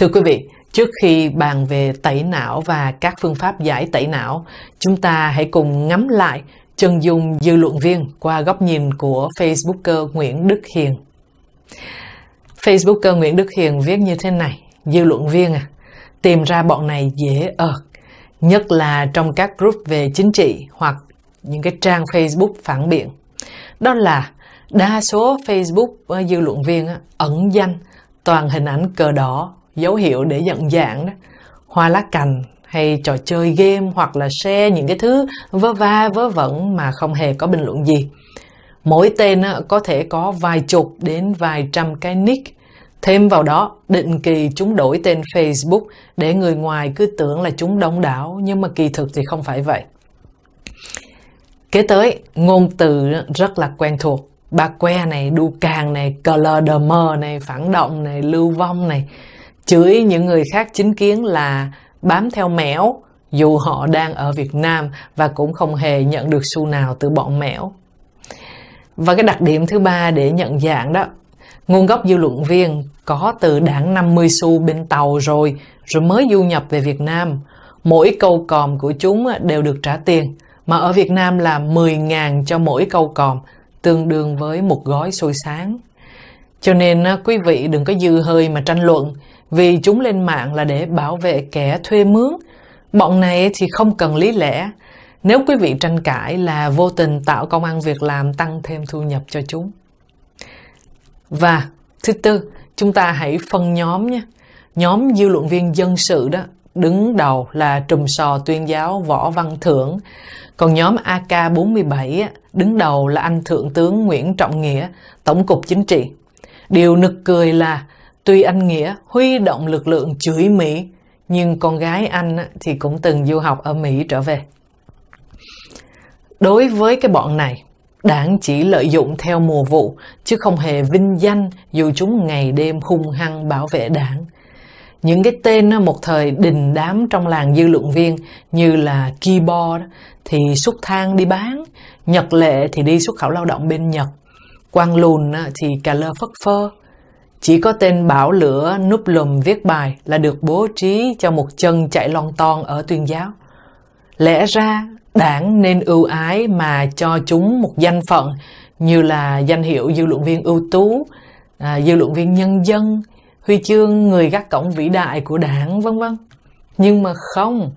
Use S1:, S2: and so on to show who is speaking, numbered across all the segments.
S1: Thưa quý vị, trước khi bàn về tẩy não và các phương pháp giải tẩy não, chúng ta hãy cùng ngắm lại chân dung dư luận viên qua góc nhìn của Facebooker Nguyễn Đức Hiền. Facebooker Nguyễn Đức Hiền viết như thế này, dư luận viên à, tìm ra bọn này dễ ợt, nhất là trong các group về chính trị hoặc những cái trang Facebook phản biện. Đó là đa số Facebook ờ, dư luận viên ẩn danh toàn hình ảnh cờ đỏ dấu hiệu để nhận dạng đó hoa lá cành hay trò chơi game hoặc là share những cái thứ vớ va vớ vẩn mà không hề có bình luận gì mỗi tên có thể có vài chục đến vài trăm cái nick thêm vào đó định kỳ chúng đổi tên facebook để người ngoài cứ tưởng là chúng đông đảo nhưng mà kỳ thực thì không phải vậy kế tới ngôn từ rất là quen thuộc ba que này đu càng này color de mơ này phản động này lưu vong này chửi những người khác chính kiến là bám theo mẻo dù họ đang ở Việt Nam và cũng không hề nhận được xu nào từ bọn mẻo. Và cái đặc điểm thứ ba để nhận dạng đó, nguồn gốc dư luận viên có từ đảng 50 xu bên tàu rồi, rồi mới du nhập về Việt Nam. Mỗi câu còm của chúng đều được trả tiền, mà ở Việt Nam là 10.000 cho mỗi câu còm, tương đương với một gói xôi sáng. Cho nên quý vị đừng có dư hơi mà tranh luận, vì chúng lên mạng là để bảo vệ kẻ thuê mướn. Bọn này thì không cần lý lẽ. Nếu quý vị tranh cãi là vô tình tạo công ăn việc làm tăng thêm thu nhập cho chúng. Và thứ tư, chúng ta hãy phân nhóm nhé. Nhóm dư luận viên dân sự đó đứng đầu là trùm sò tuyên giáo Võ Văn Thưởng. Còn nhóm AK-47 đứng đầu là anh Thượng tướng Nguyễn Trọng Nghĩa, Tổng cục Chính trị. Điều nực cười là Tuy anh Nghĩa huy động lực lượng chửi Mỹ, nhưng con gái anh thì cũng từng du học ở Mỹ trở về. Đối với cái bọn này, đảng chỉ lợi dụng theo mùa vụ, chứ không hề vinh danh dù chúng ngày đêm hung hăng bảo vệ đảng. Những cái tên một thời đình đám trong làng dư luận viên như là keyboard thì xuất thang đi bán, Nhật lệ thì đi xuất khẩu lao động bên Nhật, Quang lùn thì cà lơ phất phơ, chỉ có tên Bảo Lửa núp lùm viết bài là được bố trí cho một chân chạy lon ton ở tuyên giáo. Lẽ ra đảng nên ưu ái mà cho chúng một danh phận như là danh hiệu dư luận viên ưu tú, à, dư luận viên nhân dân, huy chương người gác cổng vĩ đại của đảng vân vân. Nhưng mà không,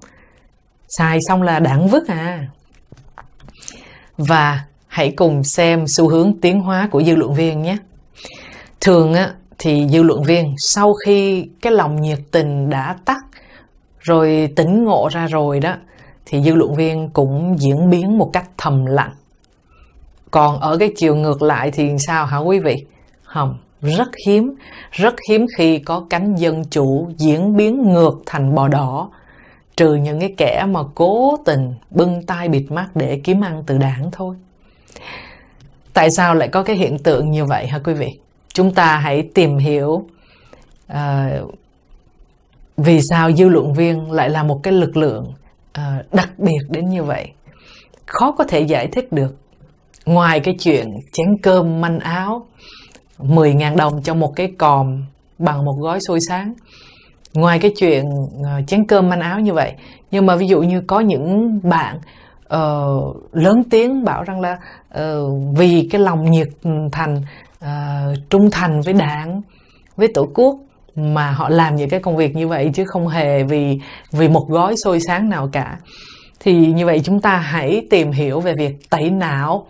S1: xài xong là đảng vứt à. Và hãy cùng xem xu hướng tiến hóa của dư luận viên nhé. Thường á, thì dư luận viên sau khi cái lòng nhiệt tình đã tắt rồi tỉnh ngộ ra rồi đó thì dư luận viên cũng diễn biến một cách thầm lặng còn ở cái chiều ngược lại thì sao hả quý vị không rất hiếm rất hiếm khi có cánh dân chủ diễn biến ngược thành bò đỏ trừ những cái kẻ mà cố tình bưng tay bịt mắt để kiếm ăn từ đảng thôi tại sao lại có cái hiện tượng như vậy hả quý vị chúng ta hãy tìm hiểu uh, vì sao dư luận viên lại là một cái lực lượng uh, đặc biệt đến như vậy khó có thể giải thích được ngoài cái chuyện chén cơm manh áo 10.000 đồng cho một cái còm bằng một gói xôi sáng ngoài cái chuyện uh, chén cơm manh áo như vậy nhưng mà ví dụ như có những bạn uh, lớn tiếng bảo rằng là uh, vì cái lòng nhiệt thành uh, trung thành với đảng với tổ quốc mà họ làm những cái công việc như vậy chứ không hề vì vì một gói xôi sáng nào cả thì như vậy chúng ta hãy tìm hiểu về việc tẩy não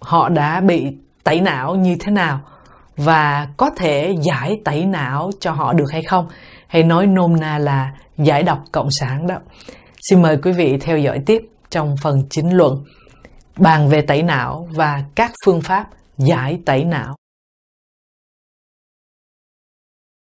S1: họ đã bị tẩy não như thế nào và có thể giải tẩy não cho họ được hay không hay nói nôm na là giải độc cộng sản đó xin mời quý vị theo dõi tiếp trong phần chính luận bàn về tẩy não và các phương pháp giải tẩy não